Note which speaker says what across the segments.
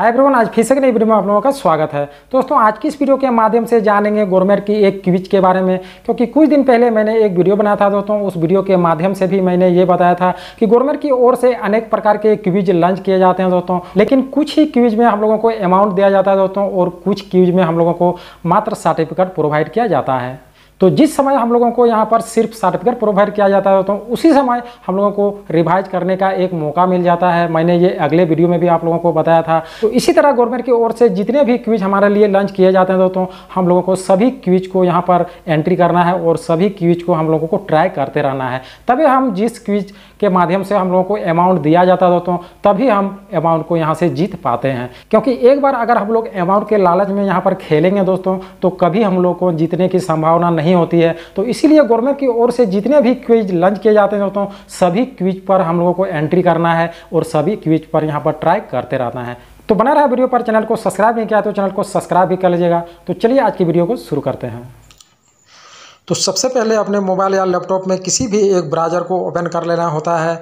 Speaker 1: hi everyone आज फिर से नई वीडियो में आप लोगों का स्वागत है दोस्तों आज की इस वीडियो के माध्यम से जानेंगे गवर्नमेंट की एक क्विज के बारे में क्योंकि कुछ दिन पहले मैंने एक वीडियो बनाया था दोस्तों उस वीडियो के माध्यम से भी मैंने ये बताया था कि गवर्नमेंट की ओर से अनेक प्रकार के क्विज लॉन्च किए जाते हैं दोस्तों लेकिन कुछ ही क्विज में हम लोगों को अमाउंट दिया जाता है दोस्तों और कुछ क्विज में हम लोगों को मात्र सर्टिफिकेट प्रोवाइड किया जाता है तो जिस समय हम लोगों को यहाँ पर सिर्फ सर्टिफिकेट प्रोवाइड किया जाता है तो उसी समय हम लोगों को रिवाइज करने का एक मौका मिल जाता है मैंने ये अगले वीडियो में भी आप लोगों को बताया था तो इसी तरह गवर्नमेंट की ओर से जितने भी क्विज हमारे लिए लॉन्च किए जाते हैं दोस्तों हम लोगों को सभी क्विज को यहाँ पर एंट्री करना है और सभी क्विज को हम लोगों को ट्राई करते रहना है तभी हम जिस क्विज के माध्यम से हम लोगों को अमाउंट दिया जाता है दोस्तों तभी हम अमाउंट को यहाँ से जीत पाते हैं क्योंकि एक बार अगर हम लोग अमाउंट के लालच में यहाँ पर खेलेंगे दोस्तों तो कभी हम लोग को जीतने की संभावना नहीं नहीं होती है तो इसीलिए गवर्नमेंट की ओर से जितने भी क्विज लंच किए जाते हैं दोस्तों सभी क्विज पर हम लोगों को एंट्री करना है और सभी क्विज पर यहाँ पर ट्राई करते रहना है तो बना रहा वीडियो पर चैनल को सब्सक्राइब नहीं किया तो चैनल को सब्सक्राइब भी कर लीजिएगा तो चलिए आज की वीडियो को शुरू करते हैं तो सबसे पहले अपने मोबाइल या लैपटॉप में किसी भी एक ब्राउज़र को ओपन कर लेना होता है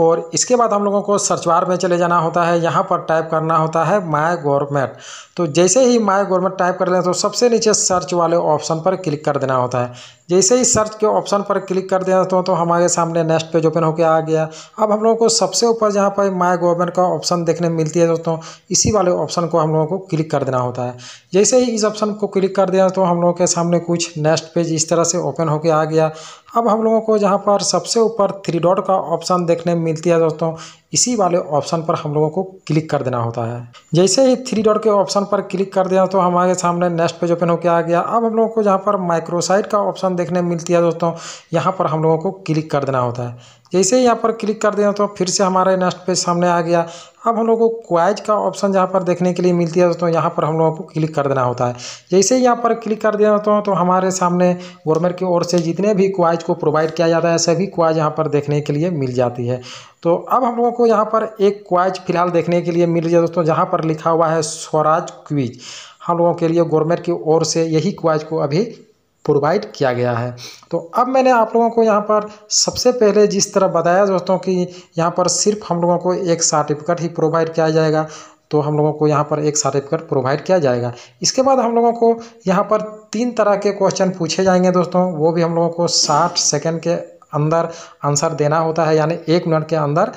Speaker 1: और इसके बाद हम लोगों को सर्च बार में चले जाना होता है यहाँ पर टाइप करना होता है माय गवर्नमेंट तो जैसे ही माय गवर्नमेंट टाइप कर लें तो सबसे नीचे सर्च वाले ऑप्शन पर क्लिक कर देना होता है जैसे ही सर्च के ऑप्शन पर क्लिक कर दिया दोस्तों तो हमारे सामने नेक्स्ट पेज ओपन होकर आ गया अब हम लोगों को सबसे ऊपर जहाँ पर माई गवर्नमेंट का ऑप्शन देखने मिलती है दोस्तों इसी वाले ऑप्शन को हम लोगों को क्लिक कर देना होता है जैसे ही इस ऑप्शन को क्लिक कर दिया तो हम लोगों के सामने कुछ नेक्स्ट पेज इस तरह से ओपन होकर आ गया अब हम लोगों को जहाँ पर सबसे ऊपर थ्री डॉट का ऑप्शन देखने मिलती है दोस्तों इसी वाले ऑप्शन पर हम लोगों को क्लिक कर देना होता है जैसे ही थ्री डॉट के ऑप्शन पर क्लिक कर दिया तो हमारे सामने नेक्स्ट पेज ओपन होकर आ गया अब हम लोगों को जहाँ पर माइक्रोसाइट का ऑप्शन देखने मिलती है दोस्तों यहाँ पर हम लोगों को क्लिक कर देना होता है जैसे ही यहाँ पर क्लिक कर दिया तो फिर से हमारा नेक्स्ट पेज सामने आ गया अब हम लोगों को क्वाइज का ऑप्शन यहाँ पर देखने के लिए मिलती है दोस्तों यहाँ पर हम लोगों को क्लिक कर देना होता है जैसे ही यहाँ पर क्लिक कर दिया होता तो, है तो हमारे सामने गवर्नमेंट की ओर से जितने भी क्वाइज को प्रोवाइड किया जाता है सभी क्वाइज यहाँ पर देखने के लिए मिल जाती है तो अब हम लोगों को यहाँ पर एक क्वाइज फिलहाल देखने के लिए मिल रही है दोस्तों जहाँ पर लिखा हुआ है स्वराज क्विज हम लोगों के लिए गवर्नमेंट की ओर से यही क्वाइज को अभी प्रोवाइड किया गया है तो अब मैंने आप लोगों को यहाँ पर सबसे पहले जिस तरह बताया दोस्तों कि यहाँ पर सिर्फ हम लोगों को एक सर्टिफिकेट ही प्रोवाइड किया जाएगा तो हम लोगों को यहाँ पर एक सर्टिफिकेट प्रोवाइड किया जाएगा इसके बाद हम लोगों को यहाँ पर तीन तरह के क्वेश्चन पूछे जाएंगे दोस्तों वो भी हम लोगों को साठ सेकेंड के अंदर आंसर देना होता है यानी एक मिनट के अंदर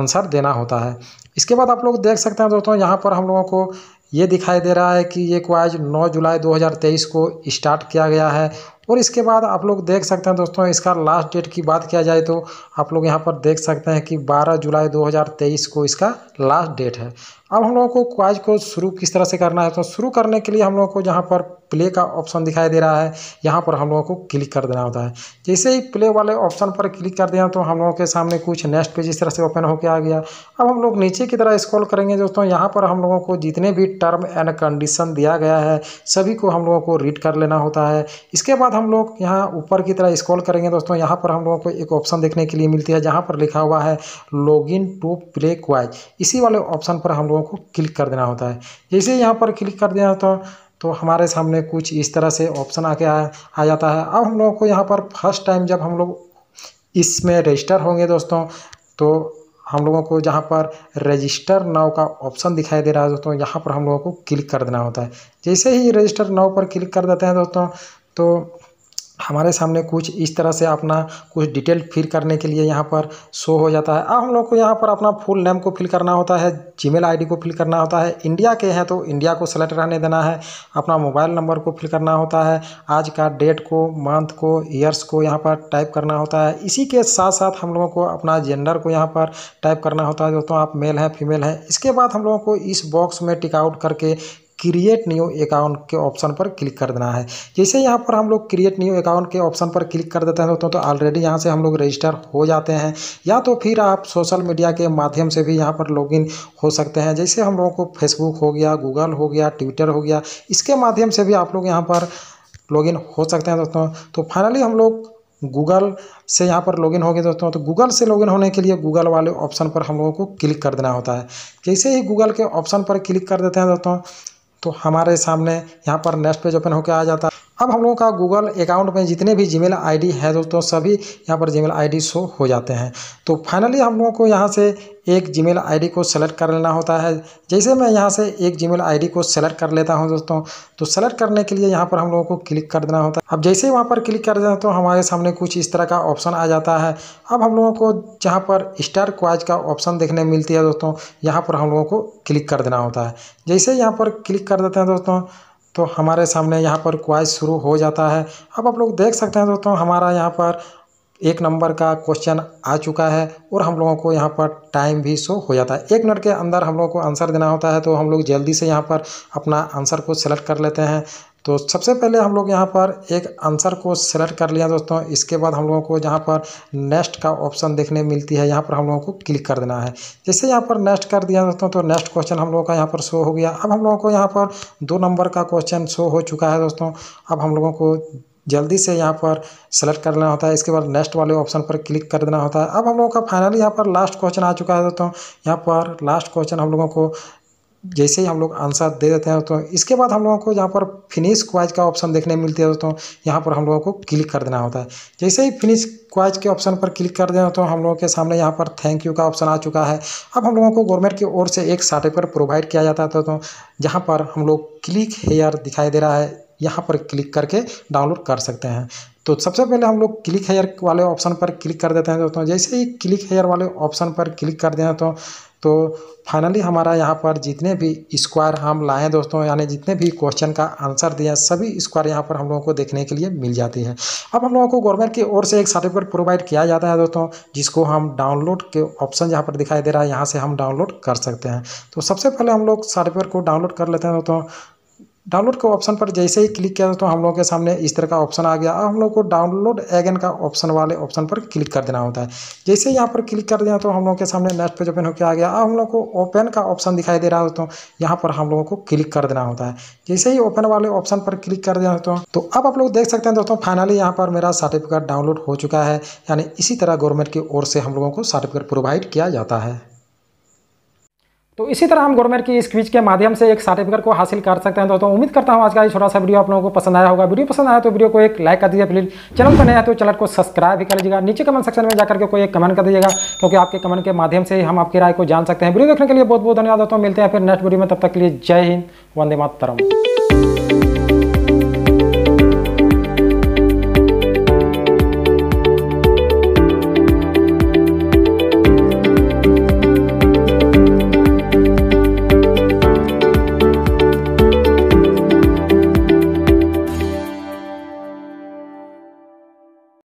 Speaker 1: आंसर देना होता है इसके बाद आप लोग देख सकते हैं दोस्तों यहाँ पर हम लोगों को ये दिखाई दे रहा है कि ये क्वाइज नौ जुलाई दो हज़ार तेईस को स्टार्ट किया गया है और इसके बाद आप लोग देख सकते हैं दोस्तों इसका लास्ट डेट की बात किया जाए तो आप लोग यहाँ पर देख सकते हैं कि 12 जुलाई 2023 को इसका लास्ट डेट है अब हम लोगों को क्वाइज को शुरू किस तरह से करना है तो शुरू करने के लिए हम लोगों को जहाँ पर प्ले का ऑप्शन दिखाई दे रहा है यहाँ पर हम लोगों को क्लिक कर देना होता है जैसे ही प्ले वाले ऑप्शन पर क्लिक कर दिया तो हम लोगों के सामने कुछ नेक्स्ट पेज इस तरह से ओपन होकर आ गया अब हम लोग नीचे की तरह स्क्रॉल करेंगे दोस्तों यहाँ पर हम लोगों को जितने भी टर्म एंड कंडीशन दिया गया है सभी को हम लोगों को रीड कर लेना होता है इसके बाद हम लोग यहाँ ऊपर की तरह स्क्रॉल करेंगे दोस्तों यहाँ पर हम लोगों को एक ऑप्शन देखने के लिए मिलती है जहाँ पर लिखा हुआ है लॉगिन टू प्ले क्वाइज इसी वाले ऑप्शन पर हम लोगों को क्लिक कर देना होता है जैसे यहाँ पर क्लिक कर देना होता है तो हमारे सामने कुछ इस तरह से ऑप्शन आके आ, आ जाता है अब हम लोगों को यहाँ पर फर्स्ट टाइम जब हम लोग इसमें रजिस्टर होंगे दोस्तों तो हम लोगों को जहाँ पर रजिस्टर नाव का ऑप्शन दिखाई दे रहा है दोस्तों यहाँ पर हम लोगों को क्लिक कर देना होता है जैसे ही रजिस्टर नाव पर क्लिक कर देते हैं दोस्तों तो हमारे सामने कुछ इस तरह से अपना कुछ डिटेल फिल करने के लिए यहाँ पर शो हो जाता है अब हम लोग को यहाँ पर अपना फुल नेम को फिल करना होता है जीमेल आईडी को फिल करना होता है इंडिया के हैं तो इंडिया को सेलेक्ट रहने देना है अपना मोबाइल नंबर को फिल करना होता है आज का डेट को मंथ को ईयर्स को यहाँ पर टाइप करना होता है इसी के साथ साथ हम लोगों को अपना जेंडर को यहाँ पर टाइप करना होता है दोस्तों आप मेल हैं फीमेल हैं इसके बाद हम लोगों को इस बॉक्स में टिकआउट करके क्रिएट न्यू अकाउंट के ऑप्शन पर क्लिक कर देना है जैसे यहाँ पर हम लोग क्रिएट न्यू अकाउंट के ऑप्शन पर क्लिक कर देते हैं दोस्तों तो ऑलरेडी तो यहाँ से हम लोग रजिस्टर हो जाते हैं या तो फिर आप सोशल मीडिया के माध्यम से भी यहाँ पर लॉगिन हो सकते हैं जैसे हम लोगों को फेसबुक हो गया गूगल हो गया ट्विटर हो गया इसके माध्यम से भी आप लोग यहाँ पर लॉगिन हो सकते हैं दोस्तों तो फाइनली हम लोग गूगल से यहाँ पर लॉगिन हो गए दोस्तों तो गूगल से लॉगिन होने के लिए गूगल वाले ऑप्शन पर हम लोगों को क्लिक कर देना होता है जैसे ही गूगल के ऑप्शन पर क्लिक कर देते हैं दोस्तों तो हमारे सामने यहाँ पर नेक्स्ट पेज ओपन होकर आ जाता है अब हम लोगों का गूगल अकाउंट में जितने भी जीमेल आईडी है दोस्तों सभी यहाँ पर जीमेल आईडी शो हो जाते हैं तो फाइनली हम लोगों को यहाँ से एक जीमेल आईडी को सेलेक्ट कर लेना होता है जैसे मैं यहाँ से एक जीमेल आईडी को सेलेक्ट कर लेता हूँ दोस्तों तो सेलेक्ट करने के लिए यहाँ पर हम लोगों को क्लिक कर देना होता है अब जैसे ही वहाँ पर क्लिक कर देते हैं तो हमारे सामने कुछ इस तरह का ऑप्शन आ जाता है अब हम लोगों को जहाँ पर स्टार क्वाज का ऑप्शन देखने मिलती है दोस्तों यहाँ पर हम लोगों को क्लिक कर देना होता है जैसे यहाँ पर क्लिक कर देते हैं दोस्तों तो हमारे सामने यहाँ पर क्वाइज शुरू हो जाता है अब आप लोग देख सकते हैं दोस्तों हमारा यहाँ पर एक नंबर का क्वेश्चन आ चुका है और हम लोगों को यहाँ पर टाइम भी शो हो जाता है एक मिनट के अंदर हम लोगों को आंसर देना होता है तो हम लोग जल्दी से यहाँ पर अपना आंसर को सेलेक्ट कर लेते हैं तो सबसे पहले हम लोग यहाँ पर एक आंसर को सेलेक्ट कर लिया दोस्तों इसके बाद हम लोगों को यहाँ पर नेक्स्ट का ऑप्शन देखने मिलती है यहाँ पर हम लोगों को क्लिक कर देना है जैसे यहाँ पर नेक्स्ट कर दिया दोस्तों तो नेक्स्ट क्वेश्चन हम लोगों का यहाँ पर शो हो गया अब हम लोगों को यहाँ पर दो नंबर का क्वेश्चन शो हो चुका है दोस्तों अब हम लोगों को जल्दी से यहाँ पर सेलेक्ट कर लेना होता है इसके बाद नेक्स्ट वाले ऑप्शन पर क्लिक कर देना होता है अब हम लोगों का फाइनली यहाँ पर लास्ट क्वेश्चन आ चुका है दोस्तों यहाँ पर लास्ट क्वेश्चन हम लोगों को जैसे ही हम लोग आंसर दे देते हैं दोस्तों इसके बाद हम लोगों को यहाँ पर फिनिश क्वाइज का ऑप्शन देखने मिलती है दोस्तों यहाँ पर हम लोगों को क्लिक कर देना होता है जैसे ही फिनिश क्वाइज के ऑप्शन पर क्लिक कर दें तो हम लोगों के सामने यहाँ पर थैंक यू का ऑप्शन आ चुका है अब हम लोगों को गवर्नमेंट की ओर से एक सर्टिफिकेट प्रोवाइड किया जाता है दोस्तों जहाँ पर हम लोग क्लिक हेयर दिखाई दे रहा है यहाँ पर क्लिक करके डाउनलोड कर सकते हैं तो सबसे पहले हम लोग क्लिक हेयर वाले ऑप्शन पर क्लिक कर देते हैं दोस्तों जैसे ही क्लिक हेयर वाले ऑप्शन पर क्लिक कर दें तो तो फाइनली हमारा यहाँ पर जितने भी स्क्वायर हम लाएँ दोस्तों यानी जितने भी क्वेश्चन का आंसर दिए सभी स्क्वायर यहाँ पर हम लोगों को देखने के लिए मिल जाती है अब हम लोगों को गवर्नमेंट की ओर से एक सर्टिफिकेट प्रोवाइड किया जाता है दोस्तों जिसको हम डाउनलोड के ऑप्शन यहाँ पर दिखाई दे रहा है यहाँ से हम डाउनलोड कर सकते हैं तो सबसे पहले हम लोग सर्टिफिकेट को डाउनलोड कर लेते हैं दोस्तों डाउनलोड के ऑप्शन पर जैसे ही क्लिक किया तो हम लोगों के सामने इस तरह का ऑप्शन आ गया अब हम लोग को डाउनलोड एगन का ऑप्शन वाले ऑप्शन पर क्लिक कर देना होता है जैसे यहाँ पर क्लिक कर दिया तो हम लोगों के सामने नेक्स्ट पेज ओपन होकर आ गया अब हम लोग को ओपन का ऑप्शन दिखाई दे रहा होता तो यहाँ पर हम लोगों को क्लिक कर देना होता है जैसे ही ओपन वाले ऑप्शन पर क्लिक कर देना होता तो, तो अब आप लोग देख सकते हैं दोस्तों फाइनली यहाँ पर मेरा सर्टिफिकेट डाउनलोड हो चुका है यानी इसी तरह गवर्नमेंट की ओर से हम लोगों को सर्टिफिकेट प्रोवाइड किया जाता है तो इसी तरह हम गवर्नमेंट की इस क्विज के माध्यम से एक सर्टिफिकेट को हासिल कर सकते हैं दोस्तों उम्मीद करता हूँ आज का ये छोटा सा वीडियो आप लोगों को पसंद आया होगा वीडियो पसंद आया तो वीडियो को एक लाइक कर दीजिए प्लीज चैनल पर नया तो चैनल को सब्सक्राइब भी कर लीजिएगा नीचे कमेंट सेक्शन में जाकर के कोई एक कमेंट कर दीजिएगा क्योंकि आपके कमेंट के माध्यम से हम आपकी राय को जान सकते हैं वीडियो देखने के लिए बहुत बहुत धन्यवाद दोस्तों मिलते हैं फिर नेक्स्ट वीडियो में तब तक के लिए जय हिंद वंदे मातरम